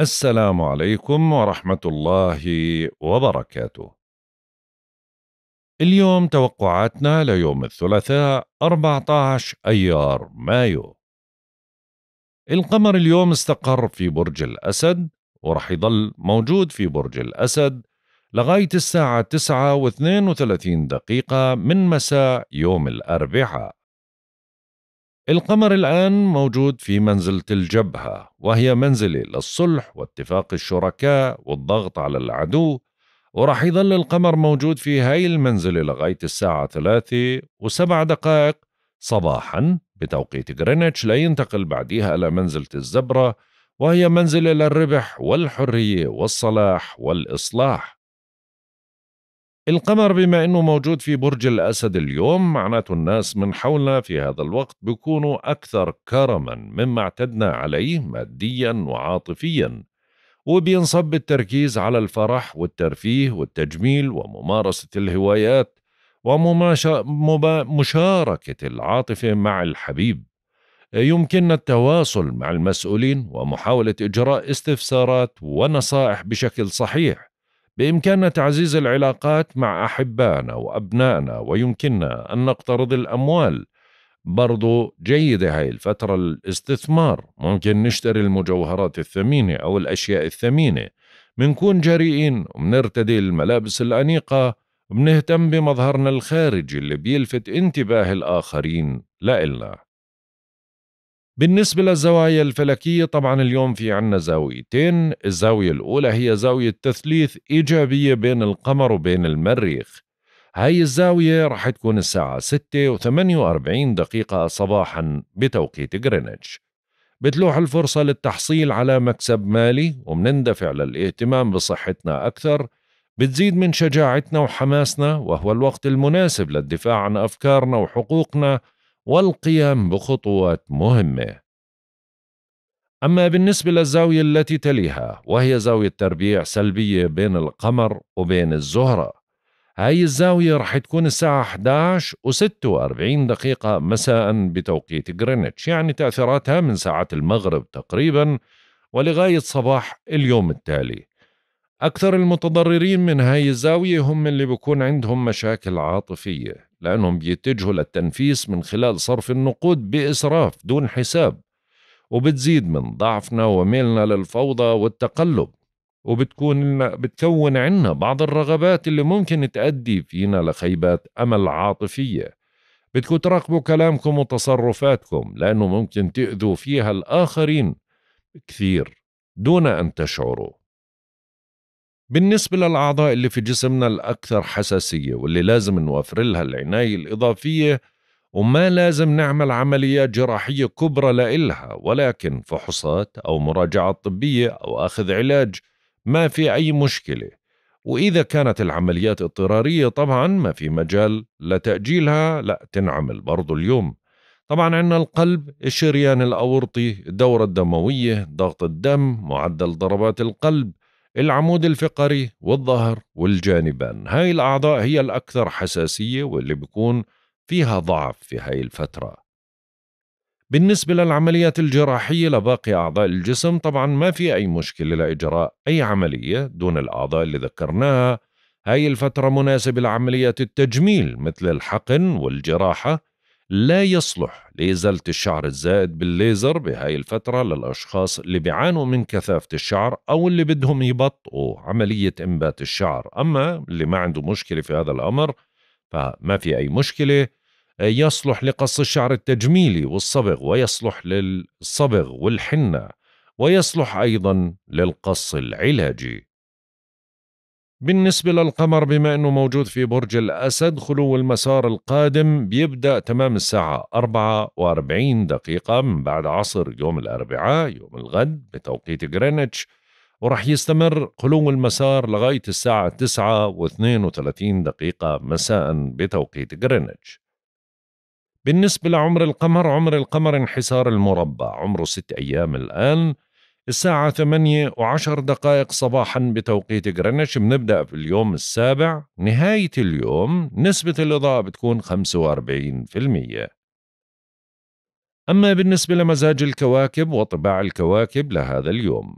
السلام عليكم ورحمة الله وبركاته. اليوم توقعاتنا ليوم الثلاثاء 14 أيار مايو. القمر اليوم استقر في برج الأسد ورح يضل موجود في برج الأسد لغاية الساعة 9 و32 دقيقة من مساء يوم الأربعاء. القمر الآن موجود في منزلة الجبهة وهي منزلة للصلح واتفاق الشركاء والضغط على العدو ورح يظل القمر موجود في هاي المنزلة لغاية الساعة ثلاثة وسبع دقائق صباحا بتوقيت غرينتش لينتقل بعديها إلى منزلة الزبرة وهي منزلة للربح والحرية والصلاح والإصلاح القمر بما انه موجود في برج الاسد اليوم معناته الناس من حولنا في هذا الوقت بيكونوا اكثر كرما مما اعتدنا عليه ماديا وعاطفيا وبينصب التركيز على الفرح والترفيه والتجميل وممارسه الهوايات ومشاركه العاطفه مع الحبيب يمكننا التواصل مع المسؤولين ومحاوله اجراء استفسارات ونصائح بشكل صحيح بإمكاننا تعزيز العلاقات مع أحبائنا وأبنائنا ويمكننا أن نقترض الأموال برضو جيدة هاي الفترة الاستثمار ممكن نشتري المجوهرات الثمينة أو الأشياء الثمينة منكون جريئين ومنرتدي الملابس الأنيقة ومنهتم بمظهرنا الخارجي اللي بيلفت انتباه الآخرين لإلنا بالنسبة للزوايا الفلكية طبعا اليوم في عنا زاويتين الزاوية الأولى هي زاوية تثليث إيجابية بين القمر وبين المريخ هاي الزاوية رح تكون الساعة 6 و 48 دقيقة صباحا بتوقيت غرينتش بتلوح الفرصة للتحصيل على مكسب مالي ومنندفع للاهتمام بصحتنا أكثر بتزيد من شجاعتنا وحماسنا وهو الوقت المناسب للدفاع عن أفكارنا وحقوقنا والقيام بخطوات مهمة أما بالنسبة للزاوية التي تليها وهي زاوية تربيع سلبية بين القمر وبين الزهرة هاي الزاوية رح تكون الساعة 11 و 46 دقيقة مساء بتوقيت غرينتش يعني تأثيراتها من ساعات المغرب تقريبا ولغاية صباح اليوم التالي أكثر المتضررين من هاي الزاوية هم اللي بكون عندهم مشاكل عاطفية لأنهم بيتجهوا للتنفيس من خلال صرف النقود بإسراف دون حساب وبتزيد من ضعفنا وميلنا للفوضى والتقلب وبتكون بتكون عنا بعض الرغبات اللي ممكن تأدي فينا لخيبات أمل عاطفية بدكم تراقبوا كلامكم وتصرفاتكم لأنه ممكن تأذوا فيها الآخرين كثير دون أن تشعروا بالنسبة للأعضاء اللي في جسمنا الأكثر حساسية واللي لازم نوفر لها العناية الإضافية وما لازم نعمل عمليات جراحية كبرى لإلها ولكن فحوصات أو مراجعة طبية أو أخذ علاج ما في أي مشكلة وإذا كانت العمليات اضطرارية طبعا ما في مجال لتأجيلها لا تنعمل برضو اليوم طبعا عندنا القلب الشريان الأورطي الدورة الدموية ضغط الدم معدل ضربات القلب العمود الفقري والظهر والجانبان هاي الأعضاء هي الأكثر حساسية واللي بيكون فيها ضعف في هاي الفترة بالنسبة للعمليات الجراحية لباقي أعضاء الجسم طبعا ما في أي مشكلة لإجراء أي عملية دون الأعضاء اللي ذكرناها هاي الفترة مناسبة لعمليات التجميل مثل الحقن والجراحة لا يصلح لإزالة الشعر الزائد بالليزر بهاي الفترة للأشخاص اللي بيعانوا من كثافة الشعر أو اللي بدهم يبطئوا عملية إنبات الشعر أما اللي ما عنده مشكلة في هذا الأمر فما في أي مشكلة يصلح لقص الشعر التجميلي والصبغ ويصلح للصبغ والحنة ويصلح أيضا للقص العلاجي بالنسبة للقمر بما أنه موجود في برج الأسد خلو المسار القادم بيبدأ تمام الساعة 44 دقيقة من بعد عصر يوم الأربعاء يوم الغد بتوقيت غرينتش ورح يستمر خلو المسار لغاية الساعة 9 و32 دقيقة مساء بتوقيت غرينتش بالنسبة لعمر القمر عمر القمر انحسار المربع عمره ست أيام الآن الساعة ثمانية وعشر دقائق صباحا بتوقيت جرينتش بنبدأ في اليوم السابع نهاية اليوم نسبة الإضاءة بتكون خمسة واربعين في المية أما بالنسبة لمزاج الكواكب وطباع الكواكب لهذا اليوم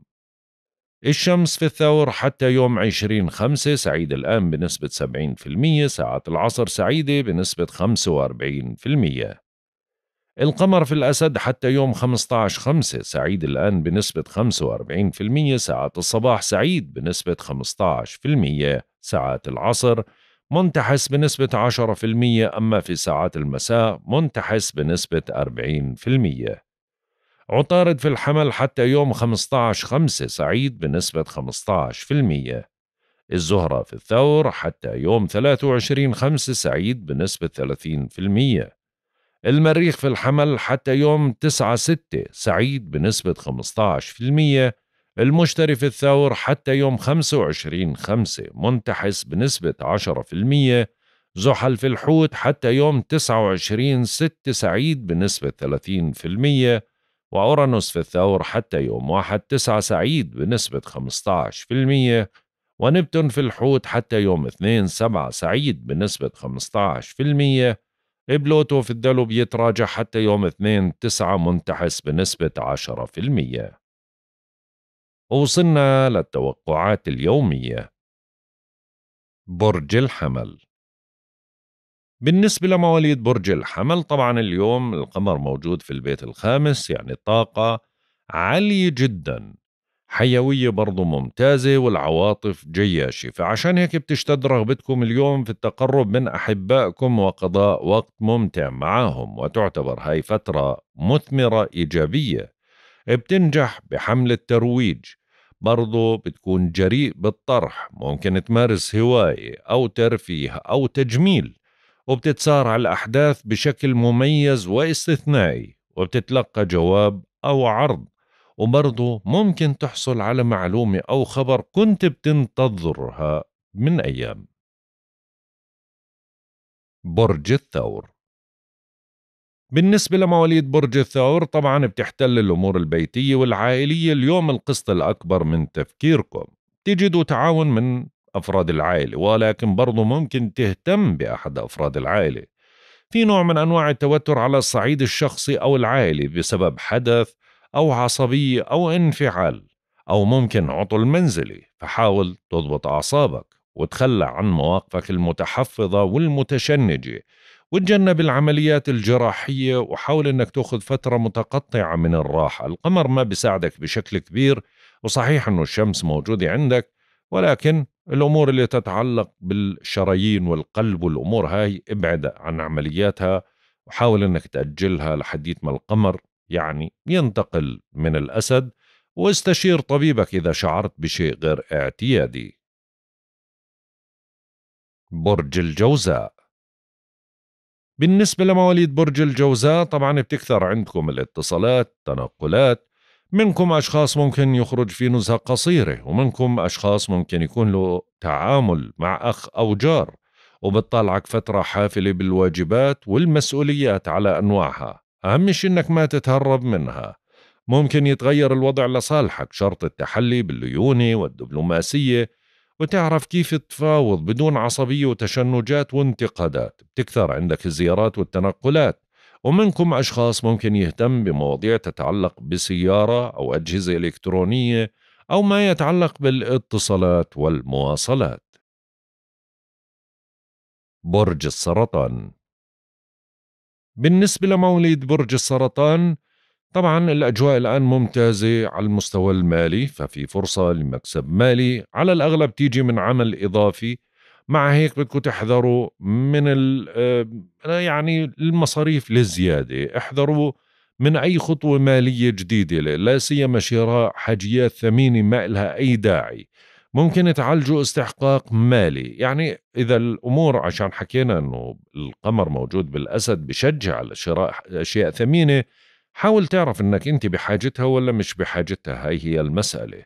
الشمس في الثور حتى يوم عشرين خمسة سعيد الآن بنسبة سبعين في المية ساعة العصر سعيدة بنسبة خمسة واربعين في المية القمر في الأسد حتى يوم 15 5 سعيد الآن بنسبة 45% ساعات الصباح سعيد بنسبة 15% ساعات العصر منتحس بنسبة 10% أما في ساعات المساء منتحس بنسبة 40% عطارد في الحمل حتى يوم 15 5 سعيد بنسبة 15% الزهرة في الثور حتى يوم 23 5 سعيد بنسبة 30% المريخ في الحمل حتى يوم 9 6 سعيد بنسبة 15% المشتري في الثور حتى يوم 25 5 منتحس بنسبة 10% زحل في الحوت حتى يوم 29 6 سعيد بنسبة 30% وأورانوس في الثور حتى يوم 1 9 سعيد بنسبة 15% ونبتون في الحوت حتى يوم 2 7 سعيد بنسبة 15% بلوتو الدلو بيتراجع حتى يوم اثنين تسعة منتحس بنسبة عشرة في المية وصلنا للتوقعات اليومية برج الحمل بالنسبة لمواليد برج الحمل طبعا اليوم القمر موجود في البيت الخامس يعني الطاقة عالية جدا حيوية برضو ممتازة والعواطف جياشة فعشان هيك بتشتد رغبتكم اليوم في التقرب من أحبائكم وقضاء وقت ممتع معاهم وتعتبر هاي فترة مثمرة إيجابية بتنجح بحمل الترويج برضو بتكون جريء بالطرح ممكن تمارس هواية أو ترفيه أو تجميل وبتتسارع الأحداث بشكل مميز واستثنائي وبتتلقى جواب أو عرض وبرضه ممكن تحصل على معلومة أو خبر كنت بتنتظرها من أيام برج الثور بالنسبة لمواليد برج الثور طبعا بتحتل الأمور البيتية والعائلية اليوم القسط الأكبر من تفكيركم تجدوا تعاون من أفراد العائلة ولكن برضو ممكن تهتم بأحد أفراد العائلة في نوع من أنواع التوتر على الصعيد الشخصي أو العائلي بسبب حدث أو عصبية أو انفعال أو ممكن عطل منزلي فحاول تضبط أعصابك وتخلى عن مواقفك المتحفظة والمتشنجة وتجنب العمليات الجراحية وحاول أنك تأخذ فترة متقطعة من الراحة القمر ما بيساعدك بشكل كبير وصحيح أنه الشمس موجودة عندك ولكن الأمور اللي تتعلق بالشرايين والقلب والأمور هاي ابعد عن عملياتها وحاول أنك تأجلها لحديت ما القمر يعني ينتقل من الأسد واستشير طبيبك إذا شعرت بشيء غير اعتيادي برج الجوزاء بالنسبة لمواليد برج الجوزاء طبعا بتكثر عندكم الاتصالات تنقلات منكم أشخاص ممكن يخرج في نزهة قصيرة ومنكم أشخاص ممكن يكون له تعامل مع أخ أو جار وبتطالعك فترة حافلة بالواجبات والمسؤوليات على أنواعها أهم شيء إنك ما تتهرب منها ممكن يتغير الوضع لصالحك شرط التحلي بالليونة والدبلوماسية وتعرف كيف تفاوض بدون عصبية وتشنجات وانتقادات بتكثر عندك الزيارات والتنقلات ومنكم أشخاص ممكن يهتم بمواضيع تتعلق بسيارة أو أجهزة إلكترونية أو ما يتعلق بالاتصالات والمواصلات برج السرطان بالنسبة لمواليد برج السرطان طبعا الأجواء الآن ممتازة على المستوى المالي ففي فرصة لمكسب مالي على الأغلب تيجي من عمل إضافي مع هيك بدكم تحذروا من آه، يعني المصاريف للزيادة احذروا من أي خطوة مالية جديدة لا سيما شراء حاجيات ثمينة ما لها أي داعي ممكن تعالجوا استحقاق مالي يعني إذا الأمور عشان حكينا أنه القمر موجود بالأسد بشجع على شراء أشياء ثمينة حاول تعرف أنك أنت بحاجتها ولا مش بحاجتها هاي هي المسألة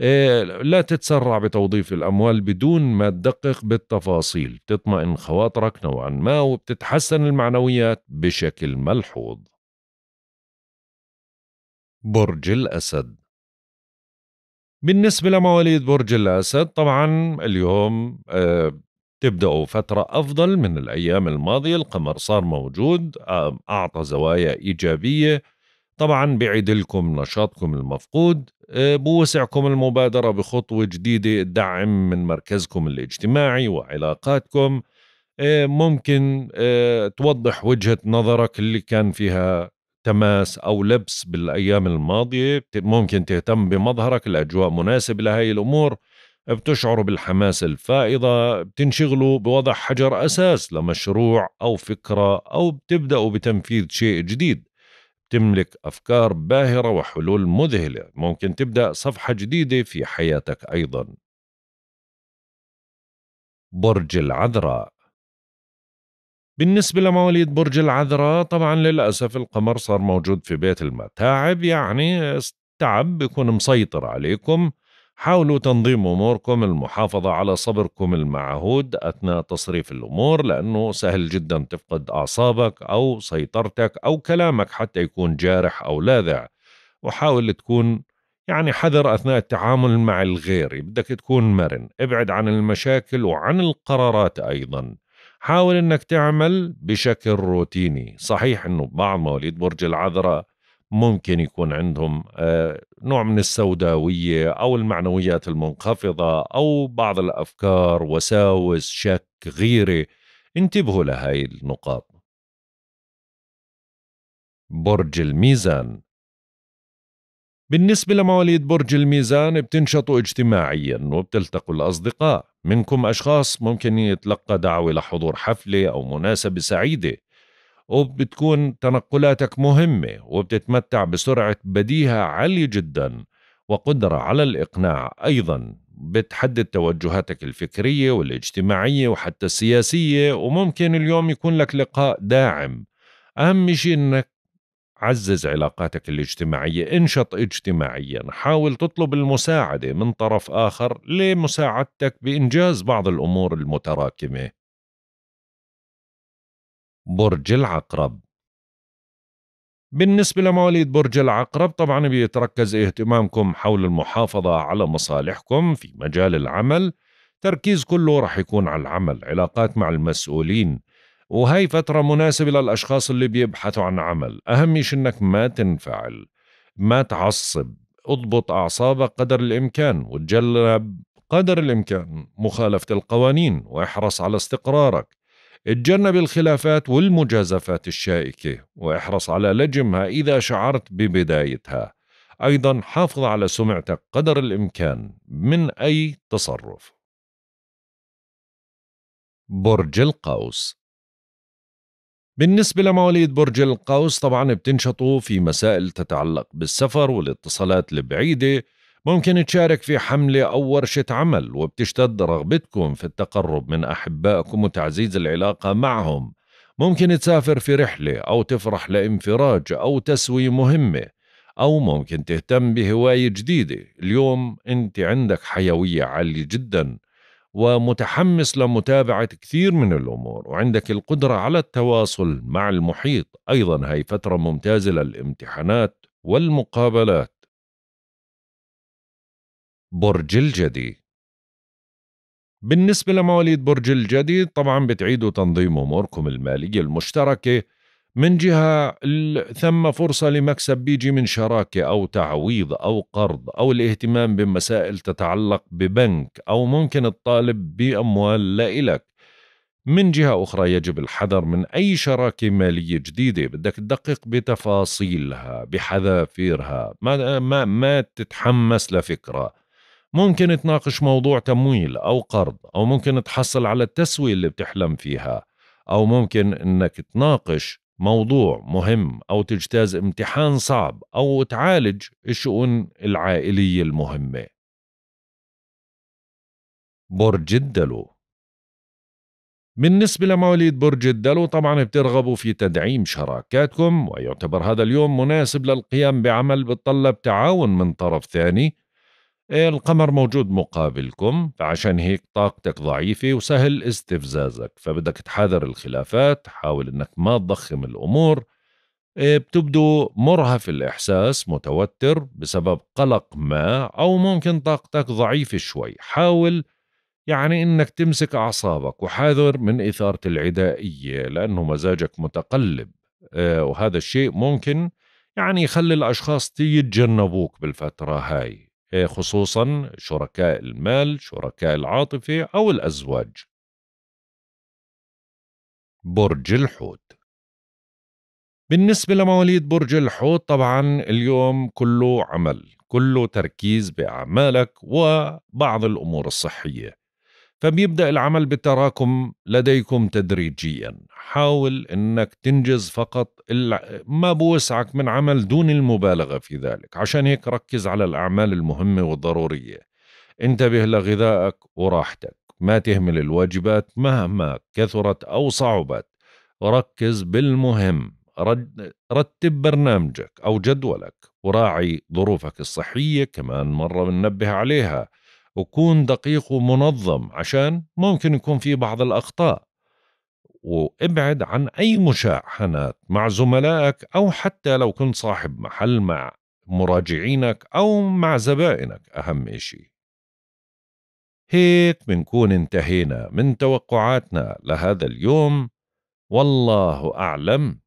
إيه لا تتسرع بتوظيف الأموال بدون ما تدقق بالتفاصيل تطمئن خواطرك نوعا ما وبتتحسن المعنويات بشكل ملحوظ برج الأسد بالنسبة لمواليد برج الأسد طبعا اليوم أه تبدأوا فترة أفضل من الأيام الماضية القمر صار موجود آه، أعطى زوايا إيجابية طبعا بعيد لكم نشاطكم المفقود آه، بوسعكم المبادرة بخطوة جديدة دعم من مركزكم الاجتماعي وعلاقاتكم آه، ممكن توضح وجهة نظرك اللي كان فيها تماس أو لبس بالأيام الماضية ممكن تهتم بمظهرك الأجواء مناسبة لهي الأمور بتشعروا بالحماس الفائضة بتنشغلوا بوضع حجر أساس لمشروع أو فكرة أو بتبدأوا بتنفيذ شيء جديد بتملك أفكار باهرة وحلول مذهلة ممكن تبدأ صفحة جديدة في حياتك أيضا برج العذراء بالنسبة لمواليد برج العذراء طبعا للأسف القمر صار موجود في بيت المتاعب يعني التعب بيكون مسيطر عليكم حاولوا تنظيم أموركم المحافظة على صبركم المعهود أثناء تصريف الأمور لأنه سهل جدا تفقد أعصابك أو سيطرتك أو كلامك حتى يكون جارح أو لاذع وحاول تكون يعني حذر أثناء التعامل مع الغير بدك تكون مرن ابعد عن المشاكل وعن القرارات أيضا حاول انك تعمل بشكل روتيني صحيح انه بعض مواليد برج العذراء ممكن يكون عندهم آه، نوع من السوداوية أو المعنويات المنخفضة أو بعض الأفكار وساوس شك غيرة انتبهوا لهاي النقاط برج الميزان بالنسبة لمواليد برج الميزان بتنشطوا اجتماعيا وبتلتقوا الأصدقاء منكم أشخاص ممكن يتلقى دعوة لحضور حفلة أو مناسبة سعيدة وبتكون تنقلاتك مهمة وبتتمتع بسرعة بديهة عالية جدا وقدرة على الإقناع أيضا بتحدد توجهاتك الفكرية والاجتماعية وحتى السياسية وممكن اليوم يكون لك لقاء داعم أهم شيء أنك عزز علاقاتك الاجتماعية انشط اجتماعيا حاول تطلب المساعدة من طرف آخر لمساعدتك بإنجاز بعض الأمور المتراكمة برج العقرب بالنسبة لمواليد برج العقرب طبعا بيتركز اهتمامكم حول المحافظة على مصالحكم في مجال العمل تركيز كله رح يكون على العمل علاقات مع المسؤولين وهي فترة مناسبة للأشخاص اللي بيبحثوا عن عمل أهم شيء إنك ما تنفعل ما تعصب اضبط أعصابك قدر الإمكان وتجنب قدر الإمكان مخالفة القوانين واحرص على استقرارك اتجنب الخلافات والمجازفات الشائكة واحرص على لجمها إذا شعرت ببدايتها أيضا حافظ على سمعتك قدر الإمكان من أي تصرف برج القوس بالنسبة لمواليد برج القوس طبعا بتنشطوا في مسائل تتعلق بالسفر والاتصالات البعيدة ممكن تشارك في حملة أو ورشة عمل وبتشتد رغبتكم في التقرب من أحبائكم وتعزيز العلاقة معهم ممكن تسافر في رحلة أو تفرح لانفراج أو تسوي مهمة أو ممكن تهتم بهواية جديدة اليوم أنت عندك حيوية عالية جدا ومتحمس لمتابعة كثير من الأمور وعندك القدرة على التواصل مع المحيط أيضا هاي فترة ممتازة للامتحانات والمقابلات برج الجدي بالنسبة لمواليد برج الجدي طبعا بتعيدوا تنظيم أموركم المالية المشتركة من جهة ثم فرصة لمكسب بيجي من شراكة أو تعويض أو قرض أو الاهتمام بمسائل تتعلق ببنك أو ممكن الطالب بأموال لا إلك من جهة أخرى يجب الحذر من أي شراكة مالية جديدة بدك تدقق بتفاصيلها بحذافيرها ما, ما, ما تتحمس لفكرة ممكن تناقش موضوع تمويل أو قرض أو ممكن تحصل على التسوية اللي بتحلم فيها أو ممكن أنك تناقش موضوع مهم أو تجتاز امتحان صعب أو تعالج الشؤون العائلية المهمة برج الدلو بالنسبة لمواليد برج الدلو طبعا بترغبوا في تدعيم شراكاتكم ويعتبر هذا اليوم مناسب للقيام بعمل بتطلب تعاون من طرف ثاني القمر موجود مقابلكم فعشان هيك طاقتك ضعيفة وسهل استفزازك فبدك تحاذر الخلافات حاول انك ما تضخم الامور آه، بتبدو مرهف الإحساس متوتر بسبب قلق ما أو ممكن طاقتك ضعيفة شوي حاول يعني إنك تمسك أعصابك وحاذر من إثارة العدائية لأنه مزاجك متقلب آه، وهذا الشيء ممكن يعني يخلي الأشخاص تيتجنبوك بالفترة هاي آه، خصوصا شركاء المال شركاء العاطفة أو الأزواج برج الحوت بالنسبة لمواليد برج الحوت طبعا اليوم كله عمل كله تركيز بأعمالك وبعض الأمور الصحية فبيبدأ العمل بالتراكم لديكم تدريجيا حاول أنك تنجز فقط ما بوسعك من عمل دون المبالغة في ذلك عشان هيك ركز على الأعمال المهمة والضرورية انتبه لغذائك وراحتك ما تهمل الواجبات مهما كثرت أو صعبت ركز بالمهم رتب برنامجك أو جدولك وراعي ظروفك الصحية كمان مرة بننبه عليها وكون دقيق ومنظم عشان ممكن يكون في بعض الأخطاء وابعد عن أي مشاحنات مع زملائك أو حتى لو كنت صاحب محل مع مراجعينك أو مع زبائنك أهم إشي هيك بنكون انتهينا من توقعاتنا لهذا اليوم والله أعلم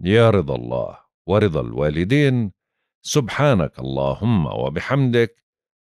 يا رضا الله ورضا الوالدين سبحانك اللهم وبحمدك